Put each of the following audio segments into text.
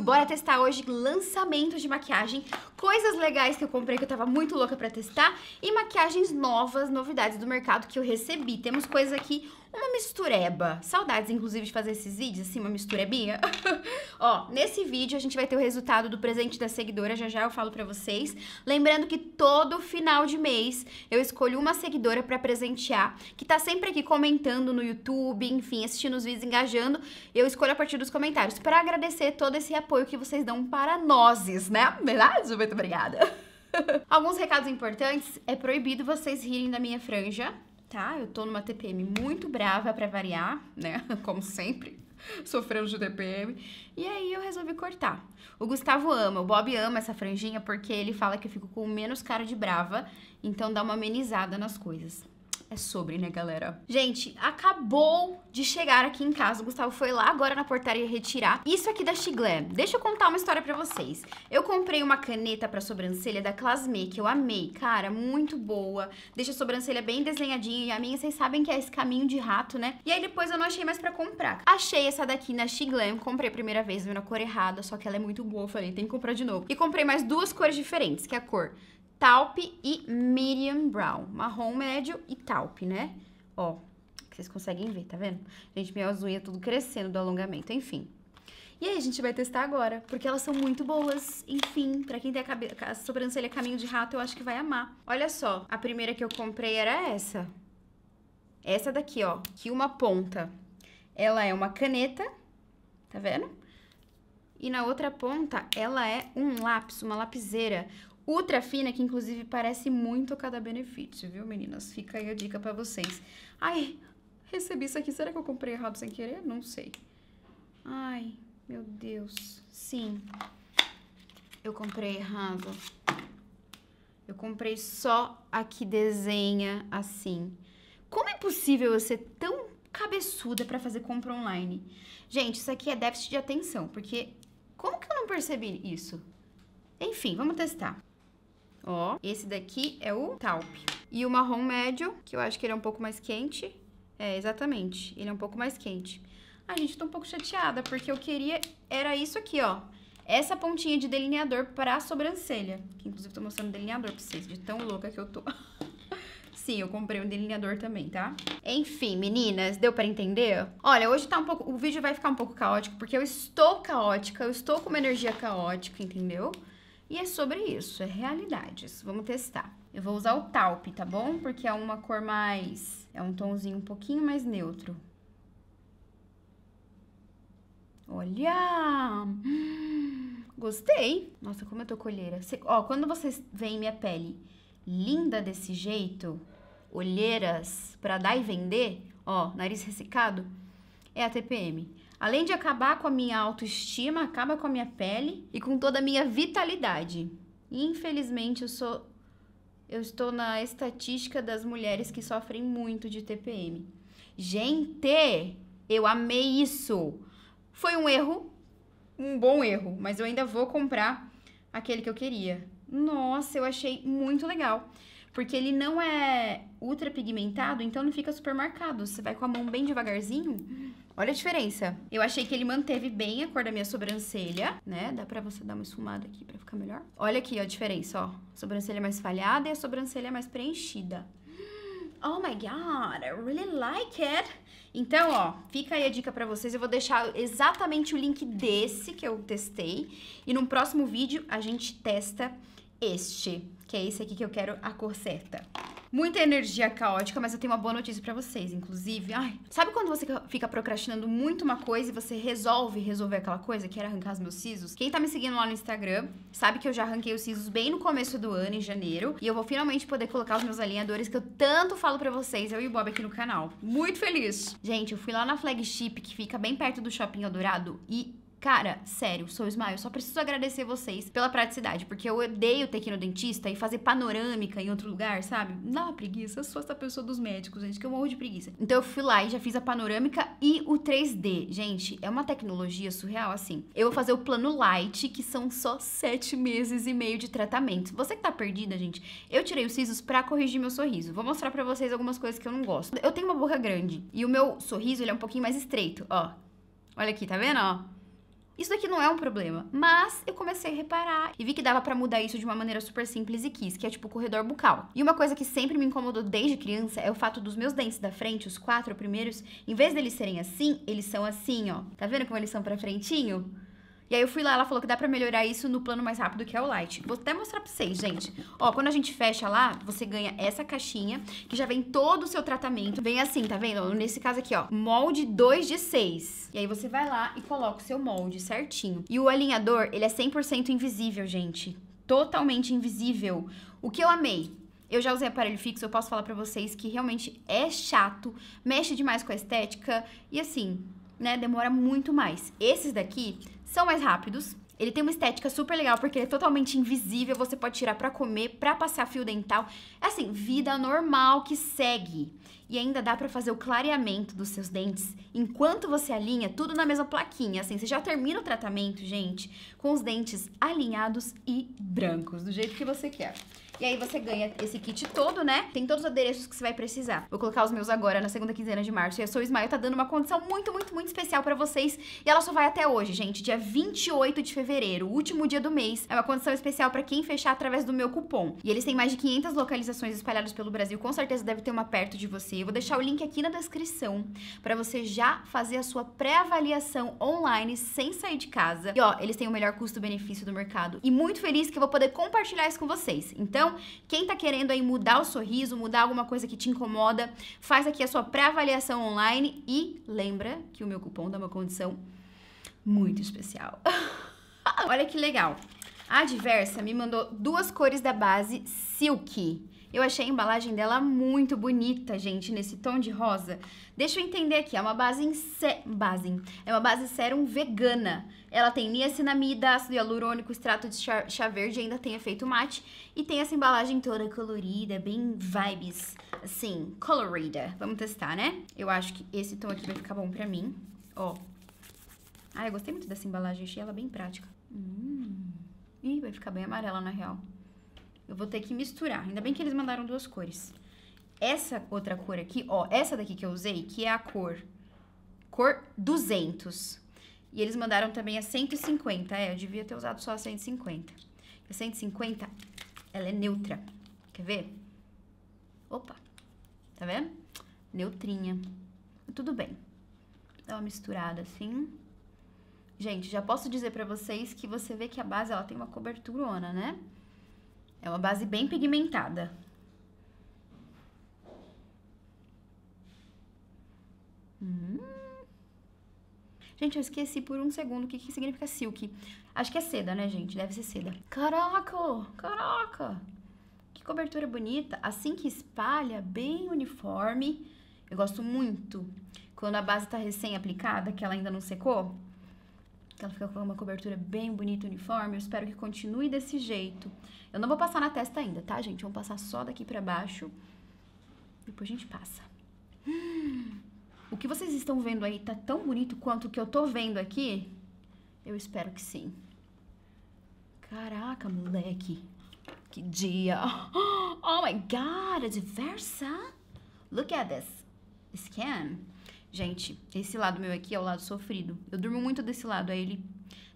bora testar hoje lançamento de maquiagem, coisas legais que eu comprei que eu tava muito louca pra testar e maquiagens novas, novidades do mercado que eu recebi. Temos coisas aqui uma mistureba. Saudades, inclusive, de fazer esses vídeos, assim, uma misturebinha. Ó, nesse vídeo a gente vai ter o resultado do presente da seguidora, já já eu falo pra vocês. Lembrando que todo final de mês eu escolho uma seguidora pra presentear, que tá sempre aqui comentando no YouTube, enfim, assistindo os vídeos, engajando. Eu escolho a partir dos comentários, pra agradecer todo esse apoio que vocês dão para nós, né? Verdade? Muito obrigada. Alguns recados importantes. É proibido vocês rirem da minha franja tá? Eu tô numa TPM muito brava para variar, né? Como sempre, sofrendo de TPM. E aí eu resolvi cortar. O Gustavo ama, o Bob ama essa franjinha porque ele fala que eu fico com menos cara de brava, então dá uma amenizada nas coisas é sobre, né, galera? Gente, acabou de chegar aqui em casa. O Gustavo foi lá agora na portaria retirar isso aqui da Chiglé. Deixa eu contar uma história pra vocês. Eu comprei uma caneta pra sobrancelha da Clasme, que eu amei. Cara, muito boa. Deixa a sobrancelha bem desenhadinha. E a minha, vocês sabem que é esse caminho de rato, né? E aí depois eu não achei mais pra comprar. Achei essa daqui na Chiglé. Comprei a primeira vez, viu na cor errada, só que ela é muito boa. falei, tem que comprar de novo. E comprei mais duas cores diferentes, que é a cor talpe e medium brown. Marrom médio e talpe né? Ó, que vocês conseguem ver, tá vendo? Gente, minha ia tudo crescendo do alongamento, enfim. E aí, a gente vai testar agora, porque elas são muito boas. Enfim, pra quem tem a, a sobrancelha caminho de rato, eu acho que vai amar. Olha só, a primeira que eu comprei era essa. Essa daqui, ó, que uma ponta. Ela é uma caneta, tá vendo? E na outra ponta, ela é um lápis, uma lapiseira. Ultra fina, que inclusive parece muito cada benefício, viu, meninas? Fica aí a dica para vocês. Ai, recebi isso aqui. Será que eu comprei errado sem querer? Não sei. Ai, meu Deus. Sim. Eu comprei errado. Eu comprei só a que desenha assim. Como é possível eu ser tão cabeçuda para fazer compra online? Gente, isso aqui é déficit de atenção, porque como que eu não percebi isso? Enfim, vamos testar. Ó, esse daqui é o Taupe. E o marrom médio, que eu acho que ele é um pouco mais quente. É, exatamente. Ele é um pouco mais quente. A gente, tô um pouco chateada, porque eu queria... Era isso aqui, ó. Essa pontinha de delineador pra sobrancelha. Que, inclusive, tô mostrando delineador pra vocês, de tão louca que eu tô. Sim, eu comprei um delineador também, tá? Enfim, meninas, deu para entender? Olha, hoje tá um pouco... O vídeo vai ficar um pouco caótico, porque eu estou caótica, eu estou com uma energia caótica, entendeu? E é sobre isso, é realidades. Vamos testar. Eu vou usar o talpe, tá bom? Porque é uma cor mais... É um tomzinho um pouquinho mais neutro. Olha! Gostei! Nossa, como eu tô colheira. Você, ó, quando vocês veem minha pele linda desse jeito, olheiras pra dar e vender, ó, nariz ressecado, é a TPM. Além de acabar com a minha autoestima, acaba com a minha pele e com toda a minha vitalidade. Infelizmente, eu sou eu estou na estatística das mulheres que sofrem muito de TPM. Gente, eu amei isso. Foi um erro, um bom erro, mas eu ainda vou comprar aquele que eu queria. Nossa, eu achei muito legal. Porque ele não é ultra pigmentado, então não fica super marcado. Você vai com a mão bem devagarzinho Olha a diferença. Eu achei que ele manteve bem a cor da minha sobrancelha, né? Dá pra você dar uma esfumada aqui pra ficar melhor. Olha aqui, ó, a diferença, ó. A sobrancelha é mais falhada e a sobrancelha é mais preenchida. Oh my god, I really like it. Então, ó, fica aí a dica pra vocês. Eu vou deixar exatamente o link desse que eu testei. E no próximo vídeo a gente testa este, que é esse aqui que eu quero a cor certa muita energia caótica, mas eu tenho uma boa notícia para vocês, inclusive. Ai, sabe quando você fica procrastinando muito uma coisa e você resolve resolver aquela coisa, que era é arrancar os meus sisos? Quem tá me seguindo lá no Instagram sabe que eu já arranquei os sisos bem no começo do ano, em janeiro, e eu vou finalmente poder colocar os meus alinhadores que eu tanto falo para vocês, eu e o Bob aqui no canal. Muito feliz! Gente, eu fui lá na flagship, que fica bem perto do Shopping Dourado e Cara, sério, sou Smile, só preciso agradecer vocês pela praticidade, porque eu odeio ter que ir no dentista e fazer panorâmica em outro lugar, sabe? Dá uma preguiça, eu sou essa pessoa dos médicos, gente, que eu morro de preguiça. Então eu fui lá e já fiz a panorâmica e o 3D. Gente, é uma tecnologia surreal, assim. Eu vou fazer o plano light, que são só sete meses e meio de tratamento. Você que tá perdida, gente, eu tirei os sisos para corrigir meu sorriso. Vou mostrar para vocês algumas coisas que eu não gosto. Eu tenho uma boca grande e o meu sorriso, ele é um pouquinho mais estreito, ó. Olha aqui, tá vendo, ó? Isso daqui não é um problema. Mas eu comecei a reparar e vi que dava para mudar isso de uma maneira super simples e quis, que é tipo o corredor bucal. E uma coisa que sempre me incomodou desde criança é o fato dos meus dentes da frente, os quatro primeiros, em vez deles serem assim, eles são assim, ó. Tá vendo como eles são para frentinho? E aí eu fui lá, ela falou que dá pra melhorar isso no plano mais rápido, que é o Light. Vou até mostrar pra vocês, gente. Ó, quando a gente fecha lá, você ganha essa caixinha, que já vem todo o seu tratamento. Vem assim, tá vendo? Nesse caso aqui, ó, molde 2 de 6. E aí você vai lá e coloca o seu molde certinho. E o alinhador, ele é 100% invisível, gente. Totalmente invisível. O que eu amei? Eu já usei aparelho fixo, eu posso falar para vocês que realmente é chato, mexe demais com a estética e assim, né, demora muito mais. Esses daqui são mais rápidos. Ele tem uma estética super legal porque ele é totalmente invisível, você pode tirar para comer, para passar fio dental. É assim, vida normal que segue e ainda dá para fazer o clareamento dos seus dentes enquanto você alinha tudo na mesma plaquinha. Assim, você já termina o tratamento, gente, com os dentes alinhados e brancos, do jeito que você quer. E aí você ganha esse kit todo, né? Tem todos os adereços que você vai precisar. Vou colocar os meus agora na segunda quinzena de março. E a Sou Smile tá dando uma condição muito, muito, muito especial para vocês. E ela só vai até hoje, gente, dia 28 de fevereiro, o último dia do mês. É uma condição especial para quem fechar através do meu cupom. E eles têm mais de 500 localizações espalhadas pelo Brasil. Com certeza deve ter uma perto de você eu vou deixar o link aqui na descrição para você já fazer a sua pré-avaliação online sem sair de casa. E ó, eles têm o melhor custo-benefício do mercado. E muito feliz que eu vou poder compartilhar isso com vocês. Então, quem tá querendo aí mudar o sorriso, mudar alguma coisa que te incomoda, faz aqui a sua pré-avaliação online e lembra que o meu cupom dá uma condição muito especial. Olha que legal. A Diversa me mandou duas cores da base Silky. Eu achei a embalagem dela muito bonita, gente, nesse tom de rosa. Deixa eu entender aqui, é uma base em sé... base, é uma base sérum vegana. Ela tem niacinamida, ácido hialurônico, extrato de chá, verde, ainda tem efeito mate e tem essa embalagem toda colorida, bem vibes, assim, colorida. Vamos testar, né? Eu acho que esse tom aqui vai ficar bom pra mim. Ó. Ah, eu gostei muito dessa embalagem, achei ela bem prática. Hum. Ih, vai ficar bem amarela na real. Eu vou ter que misturar. Ainda bem que eles mandaram duas cores. Essa outra cor aqui, ó, essa daqui que eu usei, que é a cor cor 200. E eles mandaram também a 150. É, eu devia ter usado só a 150. A 150, ela é neutra. Quer ver? Opa. Tá vendo? Neutrinha. Tudo bem. Dá uma misturada assim. Gente, já posso dizer pra vocês que você vê que a base, ela tem uma cobertura, né? É uma base bem pigmentada. Hum. Gente, eu esqueci por um segundo o que, que significa silk. Acho que é seda, né, gente? Deve ser seda. Caraca! Caraca! Que cobertura bonita. Assim que espalha, bem uniforme. Eu gosto muito. Quando a base tá recém-aplicada, que ela ainda não secou, ela fica com uma cobertura bem bonita, uniforme. Eu espero que continue desse jeito. Eu não vou passar na testa ainda, tá, gente? Vamos passar só daqui pra baixo. Depois a gente passa. o que vocês estão vendo aí tá tão bonito quanto o que eu tô vendo aqui? Eu espero que sim. Caraca, moleque. Que dia. Oh my God, a diversa. Look at this. Scan. Gente, esse lado meu aqui é o lado sofrido. Eu durmo muito desse lado, aí ele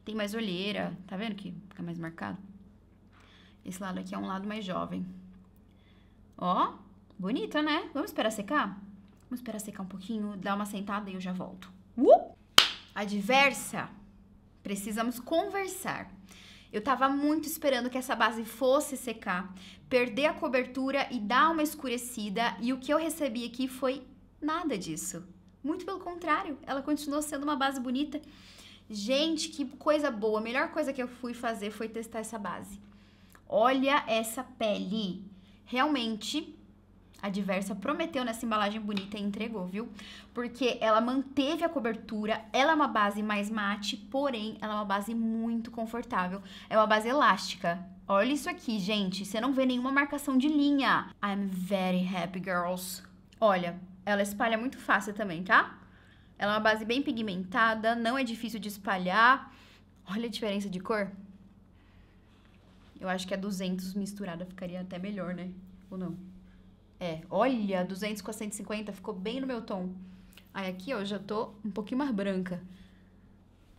tem mais olheira, tá vendo que fica mais marcado? Esse lado aqui é um lado mais jovem. Ó, bonita, né? Vamos esperar secar? Vamos esperar secar um pouquinho, dar uma sentada e eu já volto. Uh! Adversa, precisamos conversar. Eu tava muito esperando que essa base fosse secar, perder a cobertura e dar uma escurecida, e o que eu recebi aqui foi nada disso. Muito pelo contrário, ela continuou sendo uma base bonita. Gente, que coisa boa. A melhor coisa que eu fui fazer foi testar essa base. Olha essa pele. Realmente, a Diversa prometeu nessa embalagem bonita e entregou, viu? Porque ela manteve a cobertura, ela é uma base mais mate, porém ela é uma base muito confortável. É uma base elástica. Olha isso aqui, gente. Você não vê nenhuma marcação de linha. I'm very happy, girls. Olha, ela espalha muito fácil também, tá? Ela é uma base bem pigmentada, não é difícil de espalhar. Olha a diferença de cor. Eu acho que a 200 misturada ficaria até melhor, né? Ou não? É, olha, 200 com a 150 ficou bem no meu tom. Aí aqui, ó, eu já tô um pouquinho mais branca.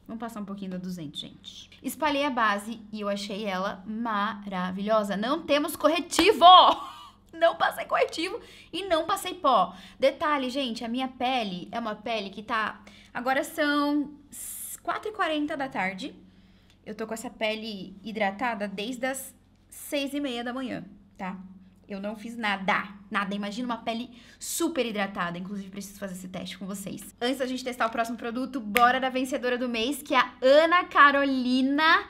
Vamos passar um pouquinho da 200, gente. Espalhei a base e eu achei ela maravilhosa. Não temos corretivo! não passei corretivo e não passei pó. Detalhe, gente, a minha pele é uma pele que tá... Agora são 4h40 da tarde. Eu tô com essa pele hidratada desde as 6h30 da manhã, tá? Eu não fiz nada, nada. Imagina uma pele super hidratada. Inclusive, preciso fazer esse teste com vocês. Antes da gente testar o próximo produto, bora da vencedora do mês, que é a Ana Carolina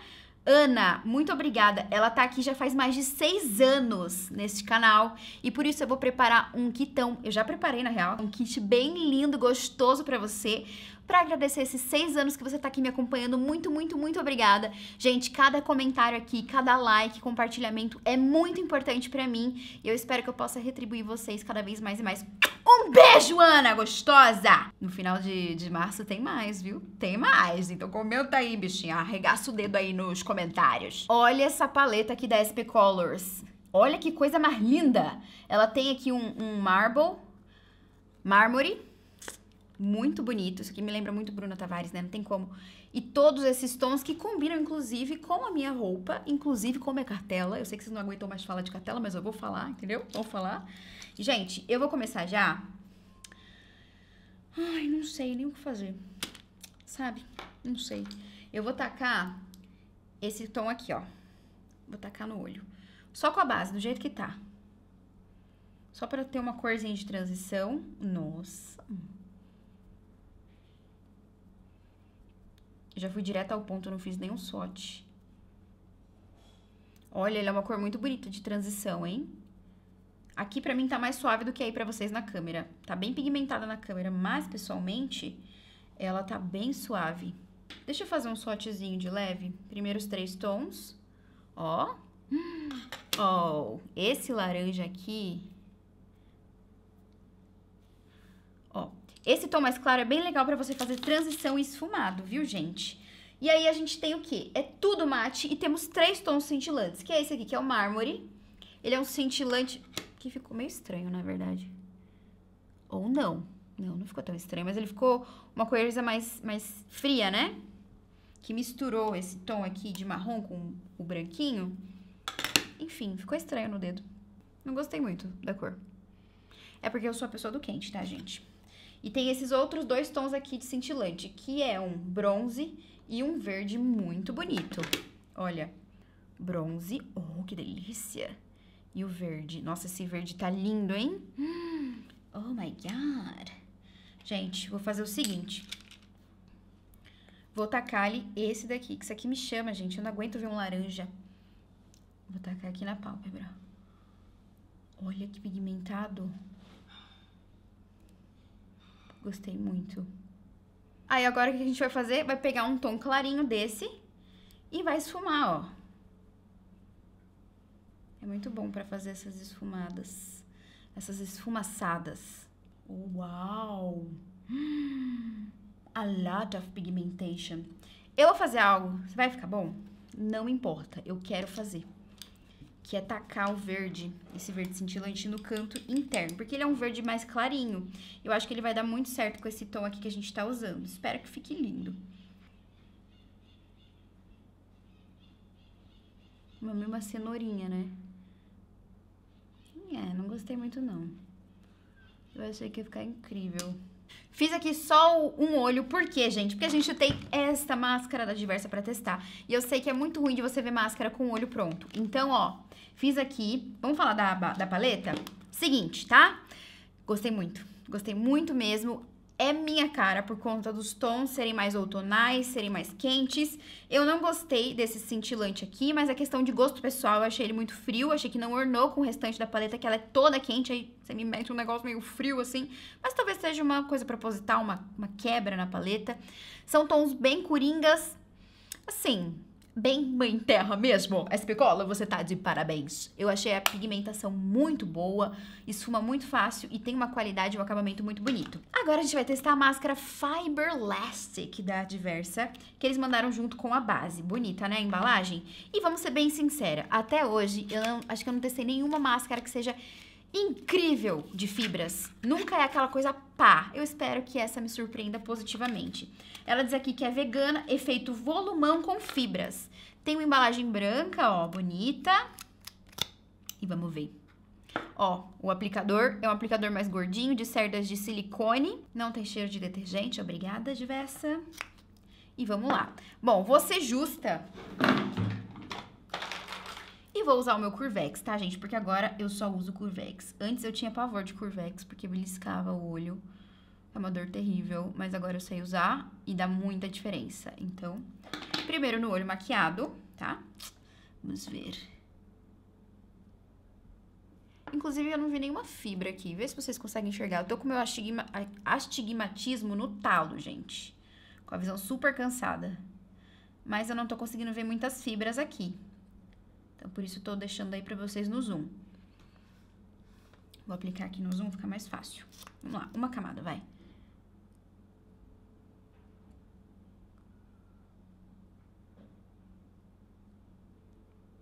Ana, muito obrigada. Ela tá aqui já faz mais de seis anos neste canal e por isso eu vou preparar um kitão. Eu já preparei, na real, um kit bem lindo, gostoso para você para agradecer esses seis anos que você tá aqui me acompanhando. Muito, muito, muito obrigada. Gente, cada comentário aqui, cada like, compartilhamento é muito importante para mim e eu espero que eu possa retribuir vocês cada vez mais e mais. Um beijo, Ana gostosa! No final de, de março tem mais, viu? Tem mais. Então comenta aí, bichinha. Arregaça o dedo aí nos comentários. Olha essa paleta aqui da SP Colors. Olha que coisa mais linda! Ela tem aqui um, um marble, mármore, muito bonito. Isso aqui me lembra muito Bruna Tavares, né? Não tem como. E todos esses tons que combinam, inclusive, com a minha roupa, inclusive com a minha cartela. Eu sei que vocês não aguentam mais falar de cartela, mas eu vou falar, entendeu? Vou falar. Gente, eu vou começar já. Ai, não sei nem o que fazer. Sabe? Não sei. Eu vou tacar esse tom aqui, ó. Vou tacar no olho. Só com a base, do jeito que tá. Só pra ter uma corzinha de transição. Nossa. Eu já fui direto ao ponto, não fiz nenhum swatch. Olha, ele é uma cor muito bonita de transição, hein? Aqui pra mim tá mais suave do que aí pra vocês na câmera. Tá bem pigmentada na câmera, mas pessoalmente ela tá bem suave. Deixa eu fazer um swatchzinho de leve. Primeiro os três tons. Ó. Ó, oh, esse laranja aqui Esse tom mais claro é bem legal para você fazer transição e esfumado, viu, gente? E aí a gente tem o quê? É tudo mate e temos três tons cintilantes, que é esse aqui, que é o mármore. Ele é um cintilante que ficou meio estranho, na verdade. Ou não. Não, não ficou tão estranho, mas ele ficou uma coisa mais, mais fria, né? Que misturou esse tom aqui de marrom com o branquinho. Enfim, ficou estranho no dedo. Não gostei muito da cor. É porque eu sou a pessoa do quente, tá, gente? E tem esses outros dois tons aqui de cintilante, que é um bronze e um verde muito bonito. Olha, bronze, oh, que delícia! E o verde, nossa, esse verde tá lindo, hein? oh my God! Gente, vou fazer o seguinte, Vou tacar-lhe esse daqui, que isso aqui me chama, gente. Eu não aguento ver um laranja. Vou tacar aqui na pálpebra. Olha que pigmentado. Gostei muito. Aí agora o que a gente vai fazer? Vai pegar um tom clarinho desse e vai esfumar, ó. É muito bom para fazer essas esfumadas, essas esfumaçadas. Uau! A lot of pigmentation. Eu vou fazer algo, vai ficar bom? Não importa, eu quero fazer que é tacar o verde, esse verde cintilante, no canto interno, porque ele é um verde mais clarinho. Eu acho que ele vai dar muito certo com esse tom aqui que a gente tá usando. Espero que fique lindo. Mamei uma cenourinha, né? É, não gostei muito não. Eu achei que ia ficar incrível. Fiz aqui só um olho, por quê, gente? Porque a gente tem esta máscara da Diversa pra testar. E eu sei que é muito ruim de você ver máscara com o olho pronto. Então, ó, fiz aqui... Vamos falar da, da paleta? Seguinte, tá? Gostei muito. Gostei muito mesmo é minha cara por conta dos tons serem mais outonais, serem mais quentes. Eu não gostei desse cintilante aqui, mas a questão de gosto pessoal, eu achei ele muito frio, achei que não ornou com o restante da paleta, que ela é toda quente, aí você me mete um negócio meio frio assim, mas talvez seja uma coisa proposital, uma, uma quebra na paleta. São tons bem coringas, assim, bem mãe terra mesmo. Espicola, você tá de parabéns. Eu achei a pigmentação muito boa, esfuma muito fácil e tem uma qualidade e um acabamento muito bonito. Agora a gente vai testar a máscara Fiberlastic da Diversa, que eles mandaram junto com a base. Bonita, né, a embalagem? E vamos ser bem sincera, até hoje eu não, acho que eu não testei nenhuma máscara que seja incrível de fibras. Nunca é aquela coisa pá. Eu espero que essa me surpreenda positivamente. Ela diz aqui que é vegana, efeito volumão com fibras. Tem uma embalagem branca, ó, bonita. E vamos ver. Ó, o aplicador é um aplicador mais gordinho, de cerdas de silicone. Não tem cheiro de detergente, obrigada, diversa. E vamos lá. Bom, você justa e vou usar o meu Curvex, tá, gente? Porque agora eu só uso Curvex. Antes eu tinha pavor de Curvex, porque beliscava o olho. É uma dor terrível, mas agora eu sei usar e dá muita diferença. Então, primeiro no olho maquiado, tá? Vamos ver. Inclusive, eu não vi nenhuma fibra aqui. Vê se vocês conseguem enxergar. Eu tô com meu astigma... astigmatismo no talo, gente. Com a visão super cansada. Mas eu não tô conseguindo ver muitas fibras aqui. Então, por isso, estou deixando aí para vocês no zoom. Vou aplicar aqui no zoom, fica mais fácil. Vamos lá, uma camada, vai.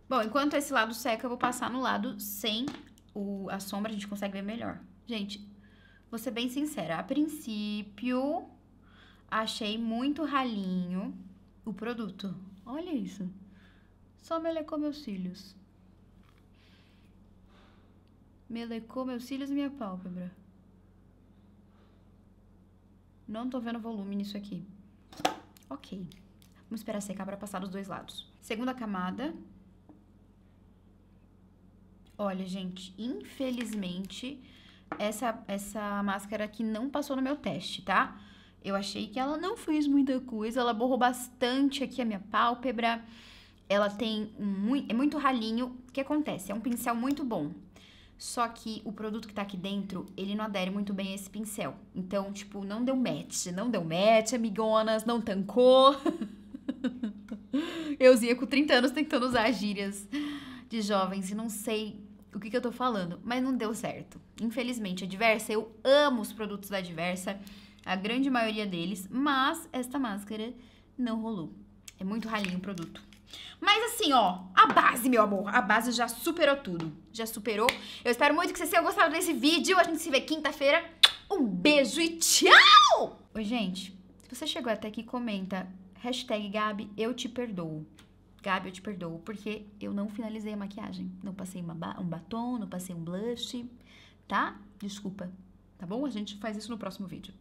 Bom, enquanto esse lado seca, eu vou passar no lado sem o, a sombra, a gente consegue ver melhor. Gente, vou ser bem sincera, a princípio, achei muito ralinho o produto. Olha isso. Só melecou meus cílios. Melecou meus cílios e minha pálpebra. Não tô vendo volume nisso aqui. Ok. Vamos esperar secar para passar dos dois lados. Segunda camada. Olha, gente, infelizmente, essa, essa máscara aqui não passou no meu teste, tá? Eu achei que ela não fez muita coisa, ela borrou bastante aqui a minha pálpebra ela tem muito, é muito ralinho. O que acontece? É um pincel muito bom. Só que o produto que tá aqui dentro, ele não adere muito bem a esse pincel. Então, tipo, não deu match. Não deu match, amigonas, não tancou. Euzinha com 30 anos tentando usar gírias de jovens e não sei o que, que eu tô falando, mas não deu certo. Infelizmente, a Diversa, eu amo os produtos da Diversa, a grande maioria deles, mas esta máscara não rolou. É muito ralinho o produto. Mas assim, ó, a base, meu amor, a base já superou tudo. Já superou. Eu espero muito que vocês tenham gostado desse vídeo. A gente se vê quinta-feira. Um beijo e tchau! Oi, gente, se você chegou até aqui, comenta hashtag Gabi, eu te perdoo. Gabi, eu te perdoo, porque eu não finalizei a maquiagem. Não passei ba um batom, não passei um blush, tá? Desculpa, tá bom? A gente faz isso no próximo vídeo.